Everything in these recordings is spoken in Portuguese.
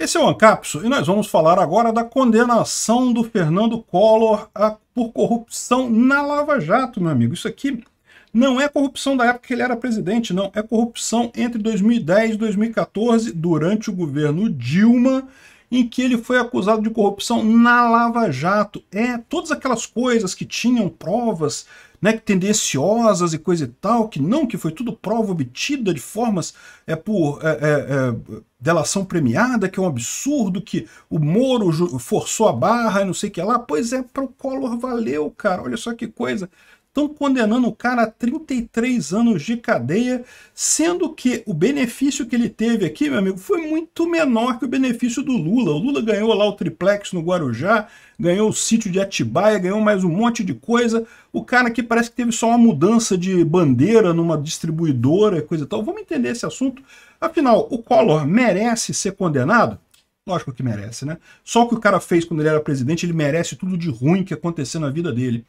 Esse é o Ancapso e nós vamos falar agora da condenação do Fernando Collor a, por corrupção na Lava Jato, meu amigo. Isso aqui não é corrupção da época que ele era presidente, não. É corrupção entre 2010 e 2014, durante o governo Dilma, em que ele foi acusado de corrupção na Lava Jato. É, todas aquelas coisas que tinham provas né, tendenciosas e coisa e tal, que não, que foi tudo prova obtida de formas é, por é, é, é delação premiada, que é um absurdo, que o Moro forçou a barra, e não sei o que lá. Pois é, para o Collor valeu, cara. Olha só que coisa. Estão condenando o cara a 33 anos de cadeia, sendo que o benefício que ele teve aqui, meu amigo, foi muito menor que o benefício do Lula. O Lula ganhou lá o triplex no Guarujá, ganhou o sítio de Atibaia, ganhou mais um monte de coisa. O cara aqui parece que teve só uma mudança de bandeira numa distribuidora, e coisa e tal. Vamos entender esse assunto. Afinal, o Collor merece ser condenado? Lógico que merece, né? Só o que o cara fez quando ele era presidente, ele merece tudo de ruim que aconteceu na vida dele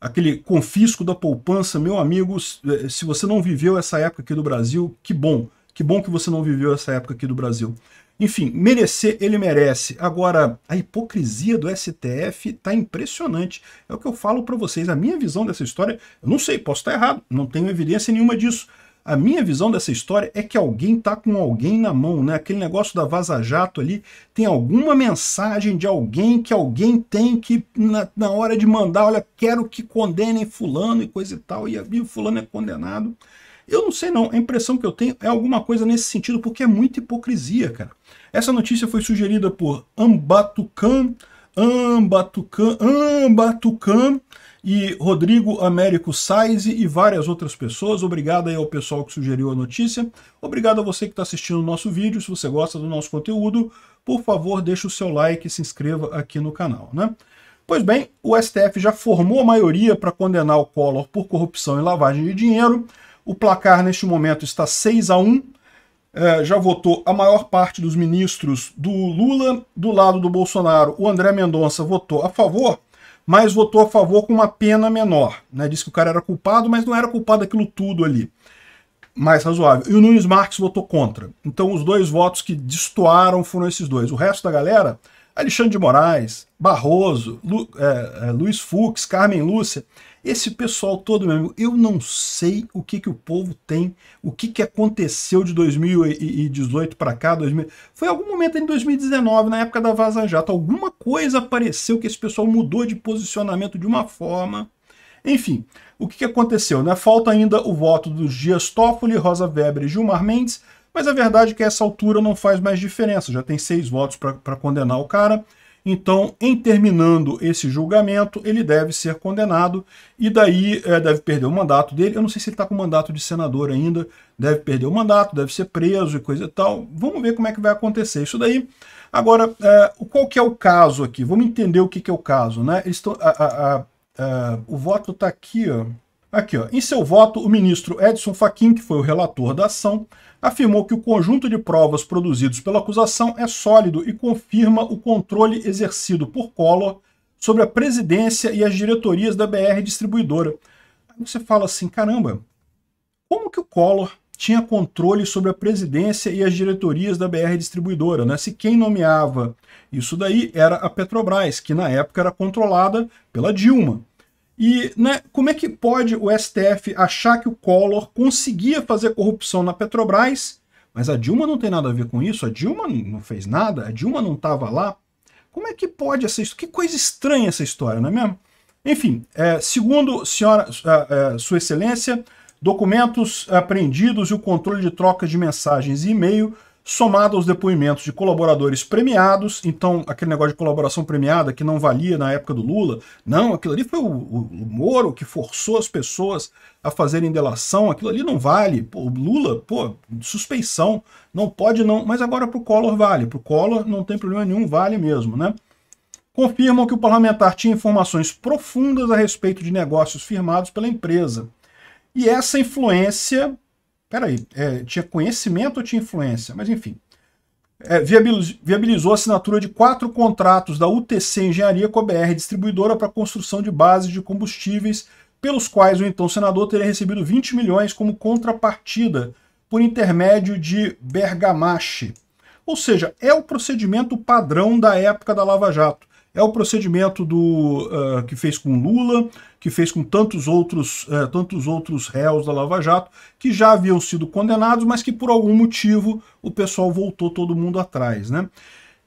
aquele confisco da poupança, meu amigo, eh, se você não viveu essa época aqui do Brasil, que bom. Que bom que você não viveu essa época aqui do Brasil. Enfim, merecer ele merece. Agora, a hipocrisia do STF está impressionante. É o que eu falo para vocês. A minha visão dessa história, eu não sei, posso estar tá errado, não tenho evidência nenhuma disso. A minha visão dessa história é que alguém tá com alguém na mão, né? Aquele negócio da Vaza Jato ali tem alguma mensagem de alguém que alguém tem que, na, na hora de mandar, olha, quero que condenem fulano e coisa e tal, e, e o fulano é condenado. Eu não sei não, a impressão que eu tenho é alguma coisa nesse sentido, porque é muita hipocrisia, cara. Essa notícia foi sugerida por Ambatucan, Ambatucan, Ambatucan, e Rodrigo Américo Saize e várias outras pessoas. Obrigado aí ao pessoal que sugeriu a notícia. Obrigado a você que está assistindo o nosso vídeo. Se você gosta do nosso conteúdo, por favor, deixe o seu like e se inscreva aqui no canal. Né? Pois bem, o STF já formou a maioria para condenar o Collor por corrupção e lavagem de dinheiro. O placar neste momento está 6 a 1 é, já votou a maior parte dos ministros do Lula. Do lado do Bolsonaro, o André Mendonça votou a favor mas votou a favor com uma pena menor. Né? Disse que o cara era culpado, mas não era culpado daquilo tudo ali. Mais razoável. E o Nunes Marques votou contra. Então os dois votos que destoaram foram esses dois. O resto da galera Alexandre de Moraes, Barroso, Lu, é, é, Luiz Fux, Carmen Lúcia, esse pessoal todo, meu amigo, eu não sei o que, que o povo tem, o que, que aconteceu de 2018 para cá, 2000, foi algum momento em 2019, na época da Vaza Jato, alguma coisa apareceu que esse pessoal mudou de posicionamento de uma forma. Enfim, o que, que aconteceu? Né? Falta ainda o voto dos Dias Toffoli, Rosa Weber e Gilmar Mendes, mas a verdade é que essa altura não faz mais diferença, já tem seis votos para condenar o cara. Então, em terminando esse julgamento, ele deve ser condenado e daí é, deve perder o mandato dele. Eu não sei se ele está com mandato de senador ainda, deve perder o mandato, deve ser preso e coisa e tal. Vamos ver como é que vai acontecer isso daí. Agora, é, qual que é o caso aqui? Vamos entender o que, que é o caso, né? a, a, a, eh, o voto está aqui, ó. Aqui, ó. em seu voto, o ministro Edson Fachin, que foi o relator da ação, afirmou que o conjunto de provas produzidos pela acusação é sólido e confirma o controle exercido por Collor sobre a presidência e as diretorias da BR distribuidora. Aí você fala assim, caramba, como que o Collor tinha controle sobre a presidência e as diretorias da BR distribuidora, né? Se quem nomeava isso daí era a Petrobras, que na época era controlada pela Dilma. E né, como é que pode o STF achar que o Collor conseguia fazer corrupção na Petrobras, mas a Dilma não tem nada a ver com isso, a Dilma não fez nada, a Dilma não estava lá? Como é que pode essa Que coisa estranha essa história, não é mesmo? Enfim, é, segundo senhora, é, é, Sua Excelência, documentos é, apreendidos e o controle de trocas de mensagens e e-mail somado aos depoimentos de colaboradores premiados, então aquele negócio de colaboração premiada que não valia na época do Lula, não, aquilo ali foi o, o, o Moro que forçou as pessoas a fazerem delação, aquilo ali não vale, pô, Lula, pô, suspeição, não pode não, mas agora para o Collor vale, para o Collor não tem problema nenhum, vale mesmo, né? Confirmam que o parlamentar tinha informações profundas a respeito de negócios firmados pela empresa. E essa influência peraí, é, tinha conhecimento ou tinha influência? Mas enfim. É, viabilizou a assinatura de quatro contratos da UTC Engenharia com a BR Distribuidora para construção de bases de combustíveis, pelos quais o então senador teria recebido 20 milhões como contrapartida por intermédio de Bergamache. Ou seja, é o procedimento padrão da época da Lava Jato. É o procedimento do, uh, que fez com Lula, que fez com tantos outros, uh, tantos outros réus da Lava Jato, que já haviam sido condenados, mas que por algum motivo o pessoal voltou todo mundo atrás. Né?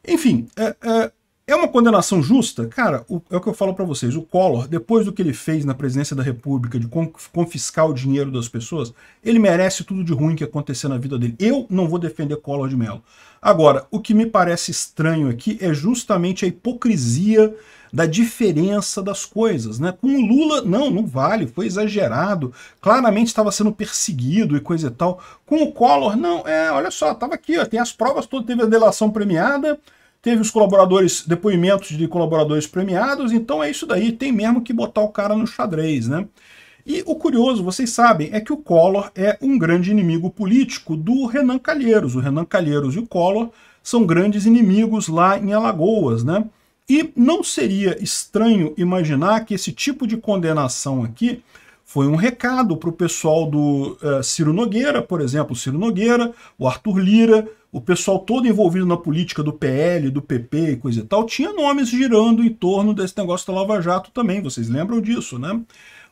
Enfim, eh, eh, é uma condenação justa? Cara, o, é o que eu falo para vocês. O Collor, depois do que ele fez na presidência da República, de confiscar o dinheiro das pessoas, ele merece tudo de ruim que acontecer na vida dele. Eu não vou defender Collor de Mello. Agora, o que me parece estranho aqui é justamente a hipocrisia da diferença das coisas, né? Com o Lula, não, não vale, foi exagerado, claramente estava sendo perseguido e coisa e tal. Com o Collor, não, é, olha só, estava aqui, ó, tem as provas todas, teve a delação premiada, teve os colaboradores, depoimentos de colaboradores premiados, então é isso daí, tem mesmo que botar o cara no xadrez, né? E o curioso, vocês sabem, é que o Collor é um grande inimigo político do Renan Calheiros. O Renan Calheiros e o Collor são grandes inimigos lá em Alagoas, né? E não seria estranho imaginar que esse tipo de condenação aqui foi um recado para o pessoal do uh, Ciro Nogueira, por exemplo, o Ciro Nogueira, o Arthur Lira, o pessoal todo envolvido na política do PL, do PP e coisa e tal, tinha nomes girando em torno desse negócio da Lava Jato também, vocês lembram disso, né?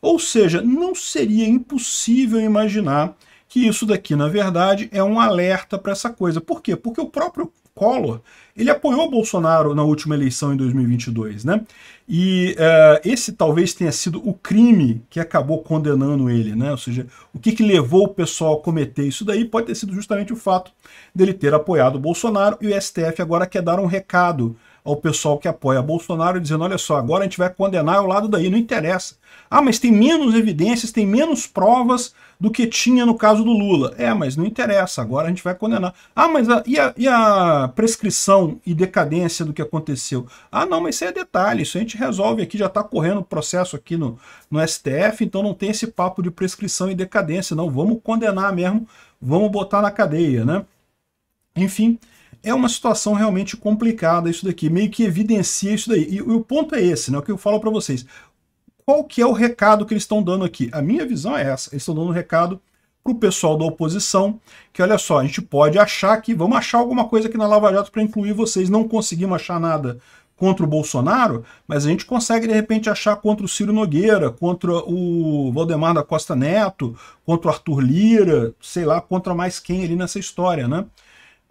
Ou seja, não seria impossível imaginar que isso daqui, na verdade, é um alerta para essa coisa. Por quê? Porque o próprio Collor, ele apoiou Bolsonaro na última eleição em 2022, né? E uh, esse talvez tenha sido o crime que acabou condenando ele, né? Ou seja, o que, que levou o pessoal a cometer isso daí pode ter sido justamente o fato dele ter apoiado Bolsonaro e o STF agora quer dar um recado ao pessoal que apoia Bolsonaro, dizendo: olha só, agora a gente vai condenar o lado daí, não interessa. Ah, mas tem menos evidências, tem menos provas do que tinha no caso do Lula. É, mas não interessa, agora a gente vai condenar. Ah, mas a, e, a, e a prescrição e decadência do que aconteceu? Ah, não, mas isso é detalhe, isso a gente resolve aqui, já está correndo o processo aqui no, no STF, então não tem esse papo de prescrição e decadência, não. Vamos condenar mesmo, vamos botar na cadeia, né? Enfim, é uma situação realmente complicada isso daqui, meio que evidencia isso daí. E, e o ponto é esse, né? O que eu falo para vocês. Qual que é o recado que eles estão dando aqui? A minha visão é essa. Eles estão dando um recado para o pessoal da oposição, que olha só, a gente pode achar que vamos achar alguma coisa aqui na Lava Jato para incluir vocês. Não conseguimos achar nada contra o Bolsonaro, mas a gente consegue de repente achar contra o Ciro Nogueira, contra o Valdemar da Costa Neto, contra o Arthur Lira, sei lá, contra mais quem ali nessa história, né?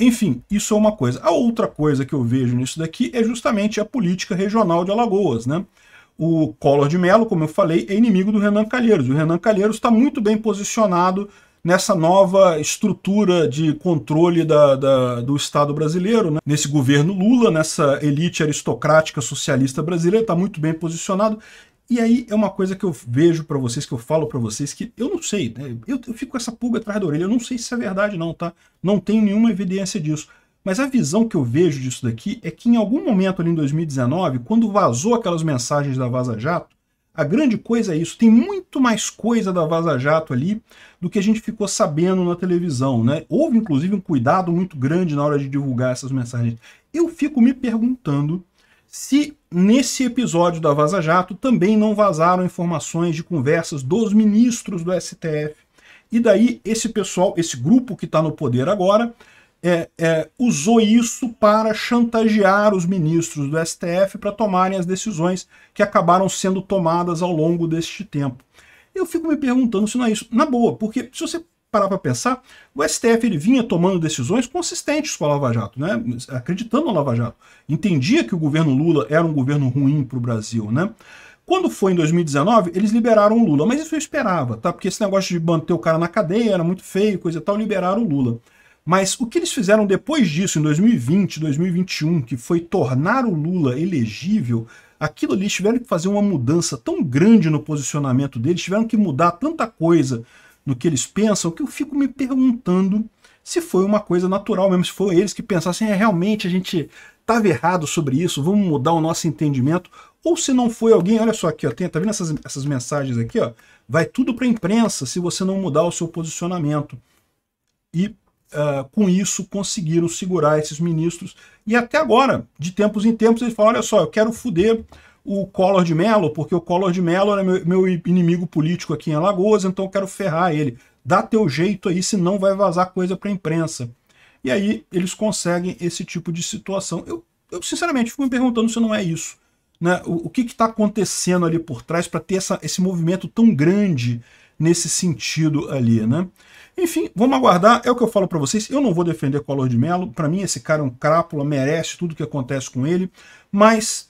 Enfim, isso é uma coisa. A outra coisa que eu vejo nisso daqui é justamente a política regional de Alagoas, né? O Collor de Mello, como eu falei, é inimigo do Renan Calheiros. O Renan Calheiros está muito bem posicionado nessa nova estrutura de controle da, da, do Estado brasileiro, né? nesse governo Lula, nessa elite aristocrática socialista brasileira, está muito bem posicionado. E aí é uma coisa que eu vejo para vocês, que eu falo para vocês, que eu não sei, né? eu, eu, fico com essa pulga atrás da orelha, eu não sei se isso é verdade não, tá? Não tenho nenhuma evidência disso. Mas a visão que eu vejo disso daqui é que em algum momento ali em 2019, quando vazou aquelas mensagens da Vaza Jato, a grande coisa é isso, tem muito mais coisa da Vaza Jato ali do que a gente ficou sabendo na televisão, né? Houve inclusive um cuidado muito grande na hora de divulgar essas mensagens. Eu fico me perguntando se nesse episódio da Vaza Jato também não vazaram informações de conversas dos ministros do STF. E daí esse pessoal, esse grupo que está no poder agora, é, é, usou isso para chantagear os ministros do STF para tomarem as decisões que acabaram sendo tomadas ao longo deste tempo. Eu fico me perguntando se não é isso. Na boa, porque se você parar para pensar, o STF ele vinha tomando decisões consistentes com a Lava Jato, né? acreditando na Lava Jato. Entendia que o governo Lula era um governo ruim para o Brasil. Né? Quando foi em 2019, eles liberaram o Lula, mas isso eu esperava, tá? porque esse negócio de manter o cara na cadeia era muito feio, coisa e tal, liberaram o Lula. Mas o que eles fizeram depois disso, em 2020, 2021, que foi tornar o Lula elegível, aquilo ali tiveram que fazer uma mudança tão grande no posicionamento deles, tiveram que mudar tanta coisa no que eles pensam, que eu fico me perguntando se foi uma coisa natural mesmo, se foram eles que pensassem, é, realmente a gente estava errado sobre isso, vamos mudar o nosso entendimento, ou se não foi alguém, olha só aqui, ó, tem, tá vendo essas, essas mensagens aqui, ó, vai tudo para a imprensa se você não mudar o seu posicionamento. E uh, com isso conseguiram segurar esses ministros, e até agora, de tempos em tempos, eles falam, olha só, eu quero fuder o Collor de Mello, porque o Collor de Mello era meu, meu inimigo político aqui em Alagoas, então eu quero ferrar ele. Dá teu jeito aí, senão vai vazar coisa para a imprensa. E aí eles conseguem esse tipo de situação. Eu, eu sinceramente fico me perguntando se não é isso. Né? O, o que está acontecendo ali por trás para ter essa, esse movimento tão grande nesse sentido ali, né? Enfim, vamos aguardar, é o que eu falo para vocês, eu não vou defender Collor de Mello, para mim esse cara é um crápula, merece tudo que acontece com ele, mas